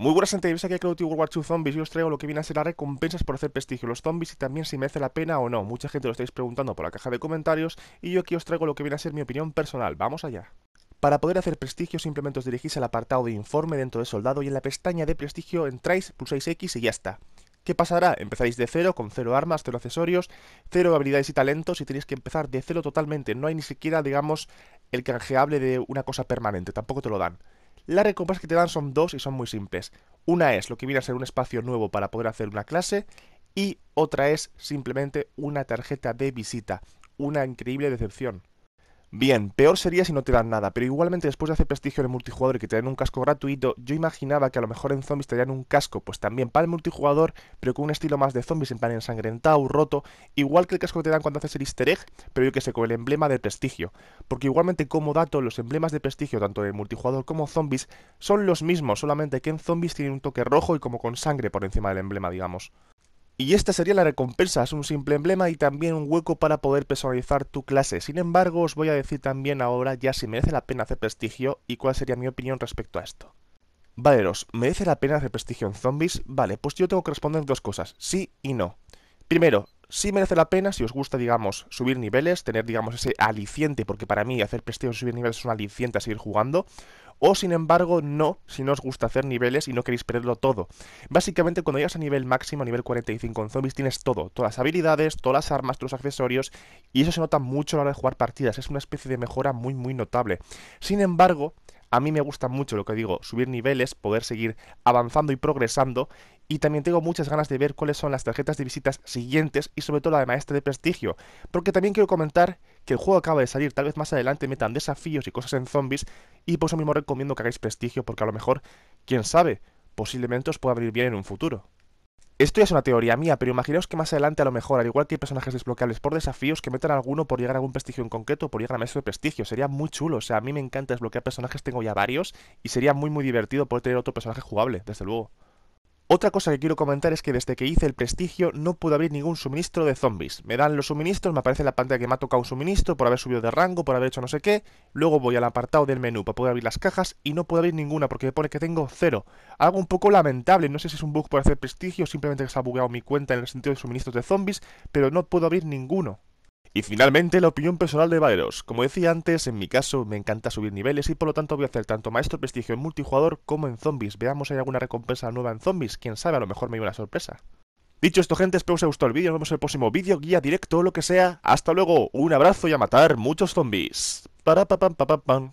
Muy buenas gente, aquí a Cloudy World War 2 Zombies y os traigo lo que viene a ser las recompensas por hacer prestigio los zombies y también si merece la pena o no. Mucha gente lo estáis preguntando por la caja de comentarios y yo aquí os traigo lo que viene a ser mi opinión personal. Vamos allá. Para poder hacer prestigio simplemente os dirigís al apartado de informe dentro de soldado y en la pestaña de prestigio entráis, pulsáis X y ya está. ¿Qué pasará? Empezáis de cero, con cero armas, cero accesorios, cero habilidades y talentos y tenéis que empezar de cero totalmente. No hay ni siquiera, digamos, el canjeable de una cosa permanente, tampoco te lo dan. Las recompensas que te dan son dos y son muy simples. Una es lo que viene a ser un espacio nuevo para poder hacer una clase y otra es simplemente una tarjeta de visita. Una increíble decepción. Bien, peor sería si no te dan nada, pero igualmente después de hacer prestigio en el multijugador y que te dan un casco gratuito, yo imaginaba que a lo mejor en zombies te dan un casco, pues también para el multijugador, pero con un estilo más de zombies, en plan ensangrentado, roto, igual que el casco que te dan cuando haces el easter egg, pero yo que sé, con el emblema de prestigio. Porque igualmente como dato, los emblemas de prestigio, tanto de multijugador como zombies, son los mismos, solamente que en zombies tienen un toque rojo y como con sangre por encima del emblema, digamos. Y esta sería la recompensa, es un simple emblema y también un hueco para poder personalizar tu clase. Sin embargo, os voy a decir también ahora ya si merece la pena hacer prestigio y cuál sería mi opinión respecto a esto. Valeros, ¿merece la pena hacer prestigio en zombies? Vale, pues yo tengo que responder dos cosas, sí y no. Primero, sí merece la pena si os gusta, digamos, subir niveles, tener, digamos, ese aliciente, porque para mí hacer prestigio y subir niveles es un aliciente a seguir jugando o sin embargo no si no os gusta hacer niveles y no queréis perderlo todo. Básicamente cuando llegas a nivel máximo, a nivel 45 en zombies, tienes todo, todas las habilidades, todas las armas, todos los accesorios y eso se nota mucho a la hora de jugar partidas, es una especie de mejora muy muy notable. Sin embargo, a mí me gusta mucho lo que digo, subir niveles, poder seguir avanzando y progresando. Y también tengo muchas ganas de ver cuáles son las tarjetas de visitas siguientes y sobre todo la de maestra de prestigio. Porque también quiero comentar que el juego acaba de salir, tal vez más adelante metan desafíos y cosas en zombies y por eso mismo recomiendo que hagáis prestigio porque a lo mejor, quién sabe, posiblemente os pueda abrir bien en un futuro. Esto ya es una teoría mía, pero imaginaos que más adelante a lo mejor, al igual que hay personajes desbloqueables por desafíos, que metan alguno por llegar a algún prestigio en concreto, por llegar a maestro de prestigio, sería muy chulo, o sea, a mí me encanta desbloquear personajes, tengo ya varios, y sería muy muy divertido poder tener otro personaje jugable, desde luego. Otra cosa que quiero comentar es que desde que hice el prestigio no puedo abrir ningún suministro de zombies. Me dan los suministros, me aparece la pantalla que me ha tocado un suministro por haber subido de rango, por haber hecho no sé qué. Luego voy al apartado del menú para poder abrir las cajas y no puedo abrir ninguna porque me pone que tengo cero. Algo un poco lamentable, no sé si es un bug por hacer prestigio o simplemente que se ha bugueado mi cuenta en el sentido de suministros de zombies, pero no puedo abrir ninguno. Y finalmente, la opinión personal de Valeros. Como decía antes, en mi caso me encanta subir niveles y por lo tanto voy a hacer tanto Maestro Prestigio en multijugador como en Zombies. Veamos si hay alguna recompensa nueva en Zombies. Quién sabe, a lo mejor me dio una sorpresa. Dicho esto, gente, espero que os haya gustado el vídeo. Nos vemos en el próximo vídeo, guía, directo, lo que sea. Hasta luego, un abrazo y a matar muchos zombies. Para pa pam pa pam.